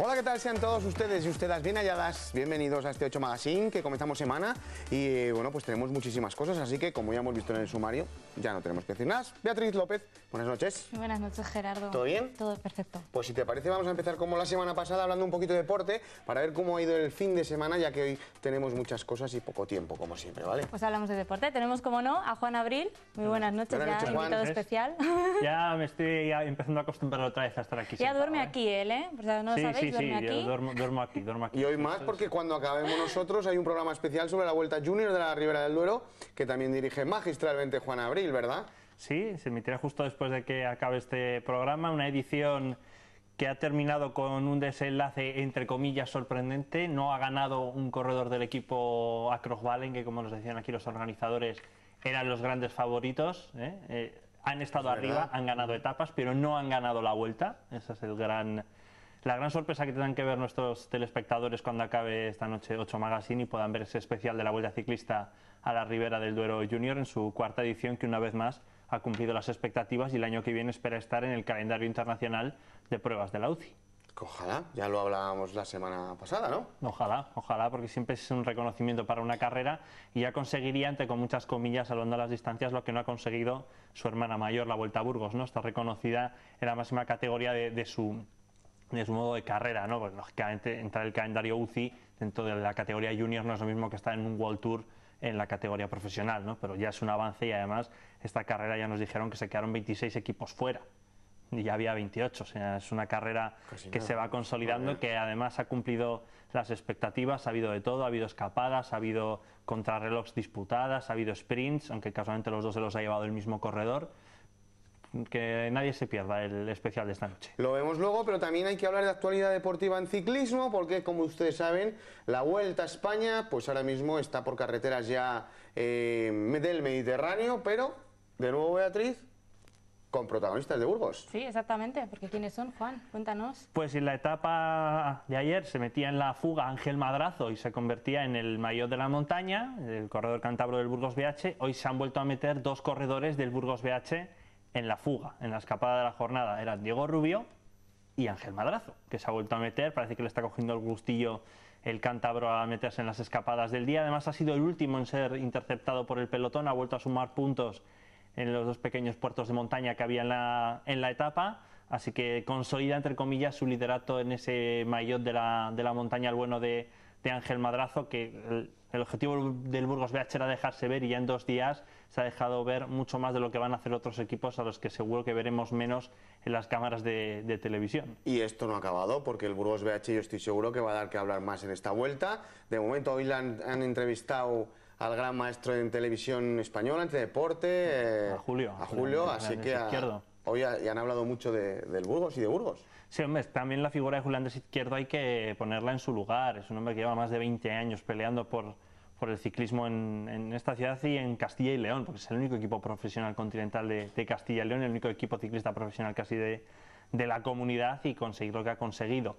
Hola, ¿qué tal? Sean todos ustedes y ustedes bien halladas. Bienvenidos a este 8 Magazine que comenzamos semana y bueno, pues tenemos muchísimas cosas, así que como ya hemos visto en el sumario, ya no tenemos que decir nada. Beatriz López, buenas noches. buenas noches, Gerardo. ¿Todo bien? Todo perfecto. Pues si te parece, vamos a empezar como la semana pasada hablando un poquito de deporte para ver cómo ha ido el fin de semana, ya que hoy tenemos muchas cosas y poco tiempo, como siempre, ¿vale? Pues hablamos de deporte. Tenemos, como no, a Juan Abril. Muy buenas noches, ya invitado especial. Ya me estoy empezando a acostumbrar otra vez a estar aquí. Ya duerme ¿eh? aquí él, ¿eh? no lo sabéis, sí, sí, aquí. Yo duermo, aquí, aquí. Y hoy más porque cuando acabemos nosotros hay un programa especial sobre la Vuelta Junior de la Ribera del Duero que también dirige magistralmente Juan Abril, ¿verdad? Sí, se emitirá justo después de que acabe este programa, una edición que ha terminado con un desenlace entre comillas sorprendente, no ha ganado un corredor del equipo Acrosvalen, que como nos decían aquí los organizadores, eran los grandes favoritos, ¿eh? Eh, han estado arriba, han ganado etapas, pero no han ganado la vuelta, ese es el gran la gran sorpresa que tendrán que ver nuestros telespectadores cuando acabe esta noche 8 Magazine y puedan ver ese especial de la Vuelta Ciclista a la Ribera del Duero Junior en su cuarta edición que una vez más ha cumplido las expectativas y el año que viene espera estar en el calendario internacional de pruebas de la UCI. Ojalá, ya lo hablábamos la semana pasada, ¿no? Ojalá, ojalá, porque siempre es un reconocimiento para una carrera y ya conseguiría, entre con muchas comillas, salvando las distancias, lo que no ha conseguido su hermana mayor, la Vuelta a Burgos, ¿no? Está reconocida en la máxima categoría de, de su es un modo de carrera, ¿no? Porque lógicamente entrar el calendario UCI dentro de la categoría junior no es lo mismo que estar en un World Tour en la categoría profesional, ¿no? Pero ya es un avance y además esta carrera ya nos dijeron que se quedaron 26 equipos fuera y ya había 28, o sea, es una carrera que se va consolidando, que además ha cumplido las expectativas, ha habido de todo, ha habido escapadas, ha habido contrarrelojes disputadas, ha habido sprints, aunque casualmente los dos se los ha llevado el mismo corredor que nadie se pierda el especial de esta noche. Lo vemos luego, pero también hay que hablar de actualidad deportiva en ciclismo, porque como ustedes saben, la Vuelta a España, pues ahora mismo está por carreteras ya eh, del Mediterráneo, pero, de nuevo Beatriz, con protagonistas de Burgos. Sí, exactamente, porque ¿quiénes son, Juan? Cuéntanos. Pues en la etapa de ayer se metía en la fuga Ángel Madrazo y se convertía en el mayor de la montaña, el corredor cántabro del Burgos BH. Hoy se han vuelto a meter dos corredores del Burgos BH en la fuga, en la escapada de la jornada, eran Diego Rubio y Ángel Madrazo, que se ha vuelto a meter, parece que le está cogiendo el gustillo el cántabro a meterse en las escapadas del día. Además ha sido el último en ser interceptado por el pelotón, ha vuelto a sumar puntos en los dos pequeños puertos de montaña que había en la, etapa, así que consolida entre comillas su liderato en ese maillot de la, montaña, el bueno de, Ángel Madrazo, que el, el objetivo del Burgos BH era dejarse ver y ya en dos días se ha dejado ver mucho más de lo que van a hacer otros equipos a los que seguro que veremos menos en las cámaras de, televisión. Y esto no ha acabado porque el Burgos BH yo estoy seguro que va a dar que hablar más en esta vuelta. De momento hoy han, entrevistado al gran maestro en televisión española, en deporte, eh, a Julio, a Julio, así que a, hoy han hablado mucho del Burgos y de Burgos. Sí, hombre, también la figura de Julián de Izquierdo hay que ponerla en su lugar. Es un hombre que lleva más de 20 años peleando por, por el ciclismo en, esta ciudad y en Castilla y León, porque es el único equipo profesional continental de, Castilla y León, el único equipo ciclista profesional casi de, de la comunidad y conseguir lo que ha conseguido,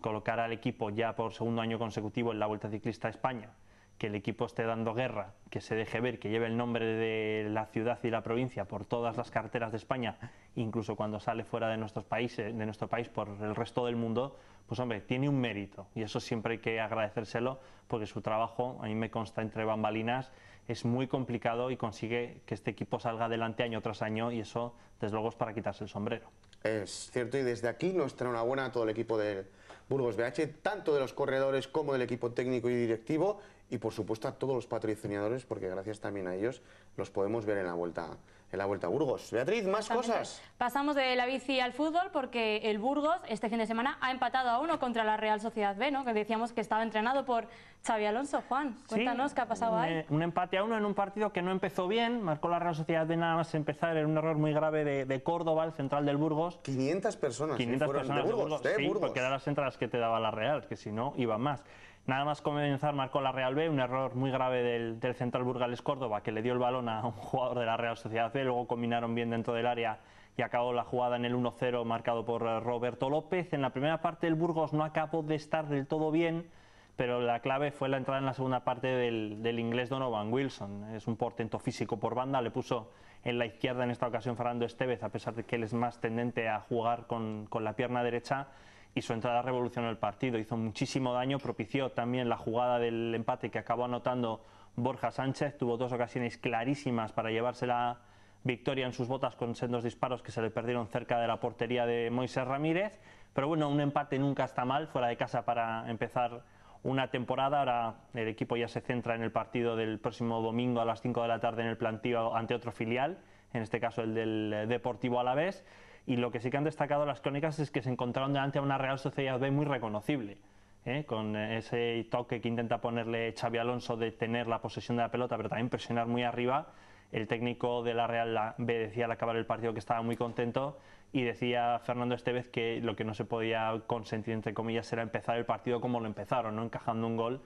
colocar al equipo ya por segundo año consecutivo en la Vuelta Ciclista España, que el equipo esté dando guerra, que se deje ver, que lleve el nombre de la ciudad y la provincia por todas las carteras de España, incluso cuando sale fuera de nuestros países, de nuestro país por el resto del mundo, pues hombre, tiene un mérito y eso siempre hay que agradecérselo porque su trabajo, a mí me consta entre bambalinas, es muy complicado y consigue que este equipo salga adelante año tras año y eso, desde luego, es para quitarse el sombrero. Es cierto y desde aquí nuestra enhorabuena a todo el equipo de Burgos BH, tanto de los corredores como del equipo técnico y directivo y por supuesto a todos los patrocinadores porque gracias también a ellos los podemos ver en la vuelta en la Vuelta a Burgos. Beatriz, más cosas. Pasamos de la bici al fútbol porque el Burgos este fin de semana ha empatado a uno contra la Real Sociedad B, ¿no? que decíamos que estaba entrenado por Xavi Alonso. Juan, cuéntanos qué ha pasado un, ahí. Eh, un empate a uno en un partido que no empezó bien, marcó la Real Sociedad B nada más empezar, era un error muy grave de, Córdoba, el central del Burgos. 500 personas. 500 eh, personas de Burgos, sí, porque eran las entradas que te daba la Real, que si no iban más. Nada más comenzar marcó la Real B, un error muy grave del, central burgales Córdoba que le dio el balón a un jugador de la Real Sociedad B, luego combinaron bien dentro del área y acabó la jugada en el 1-0 marcado por eh, Roberto López. En la primera parte el Burgos no acabó de estar del todo bien, pero la clave fue la entrada en la segunda parte del, inglés Donovan Wilson. Es un portento físico por banda, le puso en la izquierda en esta ocasión Fernando Estevez, a pesar de que él es más tendente a jugar con la pierna derecha y su entrada revolucionó el partido, hizo muchísimo daño, propició también la jugada del empate que acabó anotando Borja Sánchez, tuvo dos ocasiones clarísimas para llevarse la victoria en sus botas con sendos disparos que se le perdieron cerca de la portería de Moisés Ramírez, pero bueno, un empate nunca está mal fuera de casa para empezar una temporada, ahora el equipo ya se centra en el partido del próximo domingo a las 5 de la tarde en el plantío ante otro filial, en este caso el del Deportivo Alavés y lo que sí que han destacado las crónicas es que se encontraron delante a una Real Sociedad B muy reconocible. ¿eh? con ese toque que intenta ponerle Xavi Alonso de tener la posesión de la pelota, pero también presionar muy arriba, el técnico de la Real B decía al acabar el partido que estaba muy contento y decía Fernando Estevez que lo que no se podía consentir, entre comillas, era empezar el partido como lo empezaron, no encajando un gol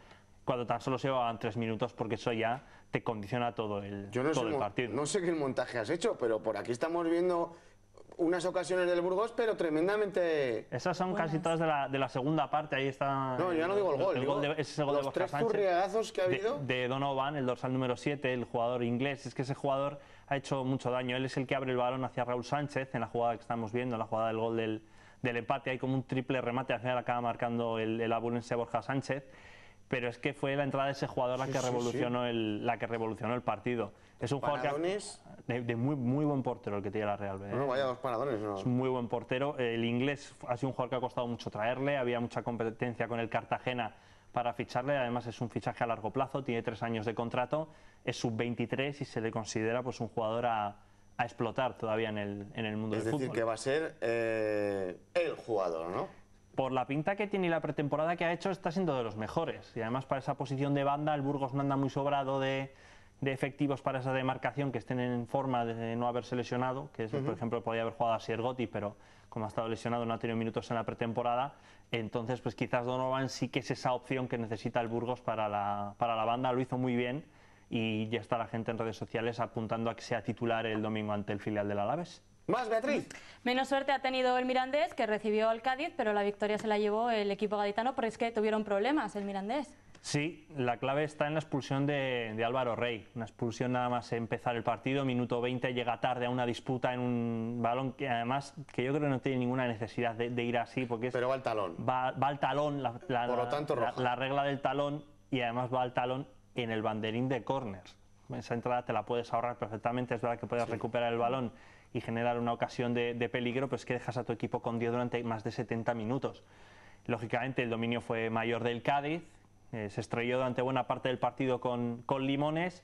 cuando tan solo se llevaban tres minutos porque eso ya te condiciona todo el, todo el partido. No sé qué montaje has hecho, pero por aquí estamos viendo unas ocasiones del Burgos, pero tremendamente. Esas son casi todas de la, de la, segunda parte. Ahí está. No, ya no digo el gol. de, los tres turriagazos que ha habido. De, Donovan, el dorsal número 7, el jugador inglés. Es que ese jugador ha hecho mucho daño. Él es el que abre el balón hacia Raúl Sánchez en la jugada que estamos viendo, en la jugada del gol del, del empate. Hay como un triple remate. Al final acaba marcando el, el Borja Sánchez pero es que fue la entrada de ese jugador la, que revolucionó El, la que revolucionó el partido. Es un jugador de, muy, muy buen portero el que tiene la Real B. ¿eh? No, vaya dos paradones. No. Es muy buen portero. El inglés ha sido un jugador que ha costado mucho traerle, había mucha competencia con el Cartagena para ficharle, además es un fichaje a largo plazo, tiene tres años de contrato, es sub-23 y se le considera pues, un jugador a, explotar todavía en el, mundo del fútbol. Es decir, que va a ser eh, el jugador, ¿no? por la pinta que tiene y la pretemporada que ha hecho, está siendo de los mejores. Y además para esa posición de banda, el Burgos no anda muy sobrado de, efectivos para esa demarcación que estén en forma de no haberse lesionado, que por ejemplo podía haber jugado a Siergotti, pero como ha estado lesionado no ha tenido minutos en la pretemporada, entonces pues quizás Donovan sí que es esa opción que necesita el Burgos para la, para la banda, lo hizo muy bien y ya está la gente en redes sociales apuntando a que sea titular el domingo ante el filial del Alavés. Más Beatriz. Menos suerte ha tenido el Mirandés, que recibió al Cádiz, pero la victoria se la llevó el equipo gaditano porque es que tuvieron problemas el Mirandés. Sí, la clave está en la expulsión de, Álvaro Rey. Una expulsión nada más empezar el partido, minuto 20, llega tarde a una disputa en un balón que además que yo creo que no tiene ninguna necesidad de, ir así porque Pero va al talón. Va, al talón, la, la, regla del talón y además va al talón en el banderín de corners. Esa entrada te la puedes ahorrar perfectamente, es verdad que puedes recuperar el balón y generar una ocasión de, peligro, pues que dejas a tu equipo con 10 durante más de 70 minutos. Lógicamente el dominio fue mayor del Cádiz, eh, se estrelló durante buena parte del partido con, Limones,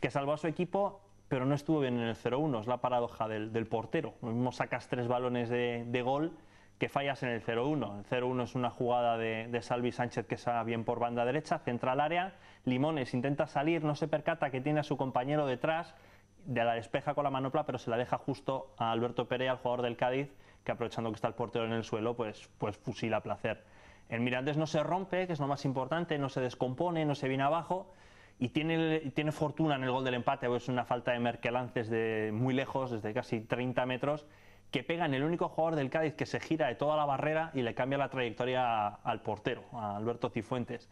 que salvó a su equipo pero no estuvo bien en el 0-1, es la paradoja del, portero. Lo mismo sacas tres balones de, gol que fallas en el 0-1. El 0-1 es una jugada de, de, Salvi Sánchez que sale bien por banda derecha, central área, Limones intenta salir, no se percata que tiene a su compañero detrás, de la despeja con la manopla, pero se la deja justo a Alberto Pérez, al jugador del Cádiz, que aprovechando que está el portero en el suelo, pues, pues fusila a placer. El Mirandés no se rompe, que es lo más importante, no se descompone, no se viene abajo y tiene, tiene fortuna en el gol del empate, es una falta de Merkelán de muy lejos, desde casi 30 metros, que pega en el único jugador del Cádiz que se gira de toda la barrera y le cambia la trayectoria al portero, a Alberto Cifuentes.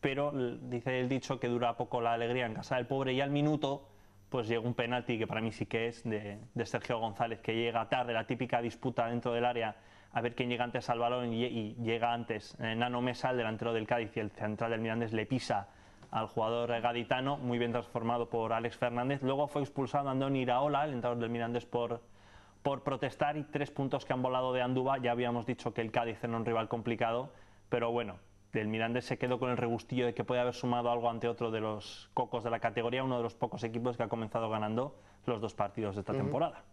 Pero dice el dicho que dura poco la alegría en casa del pobre y al minuto pues llega un penalti que para mí sí que es de, Sergio González, que llega tarde, la típica disputa dentro del área, a ver quién llega antes al balón y, llega antes. Eh, Nano Mesa, el delantero del Cádiz y el central del Mirandés, le pisa al jugador gaditano, muy bien transformado por Alex Fernández. Luego fue expulsado Andoni Iraola, el entrenador del Mirandés, por, por protestar y tres puntos que han volado de Andúba. Ya habíamos dicho que el Cádiz era un rival complicado, pero bueno, del Mirandés se quedó con el regustillo de que puede haber sumado algo ante otro de los cocos de la categoría, uno de los pocos equipos que ha comenzado ganando los dos partidos de esta temporada.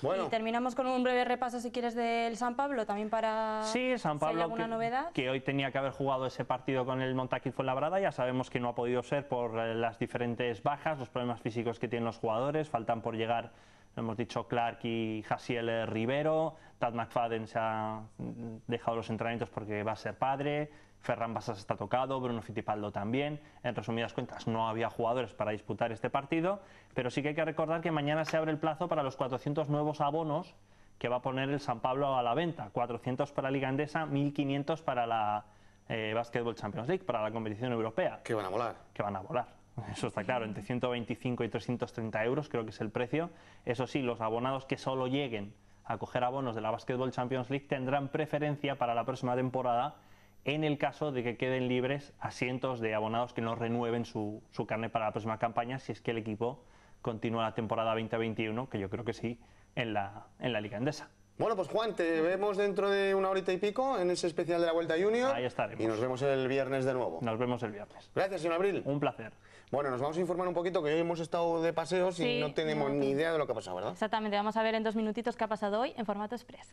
Bueno. Y terminamos con un breve repaso, si quieres, del San Pablo, también para... Sí, San Pablo, que, que hoy tenía que haber jugado ese partido con el Montaquil Fuenlabrada, ya sabemos que no ha podido ser por eh, las diferentes bajas, los problemas físicos que tienen los jugadores, faltan por llegar hemos dicho Clark y Hasiel eh, Rivero, Tad McFadden se ha dejado los entrenamientos porque va a ser padre, Ferran Basas está tocado, Bruno Fittipaldo también. En resumidas cuentas, no había jugadores para disputar este partido, pero sí que hay que recordar que mañana se abre el plazo para los 400 nuevos abonos que va a poner el San Pablo a la venta. 400 para la Liga Andesa, 1500 para la eh, Basketball Champions League, para la competición europea. Que van a volar. Que van a volar. Eso está claro, entre 125 y 330 euros creo que es el precio. Eso sí, los abonados que solo lleguen a coger abonos de la Basketball Champions League tendrán preferencia para la próxima temporada en el caso de que queden libres asientos de abonados que no renueven su, su carnet para la próxima campaña si es que el equipo continúa la temporada 2021, que yo creo que sí, en la, en la Liga Endesa. Bueno, pues Juan, te vemos dentro de una horita y pico en ese especial de la Vuelta Junior. Ahí estaremos. Y nos vemos el viernes de nuevo. Nos vemos el viernes. Gracias, señor Abril. Un placer. Bueno, nos vamos a informar un poquito que hoy hemos estado de paseos y no tenemos ni idea de lo que ha pasado, ¿verdad? Exactamente, vamos a ver en dos minutitos qué ha pasado hoy en formato express.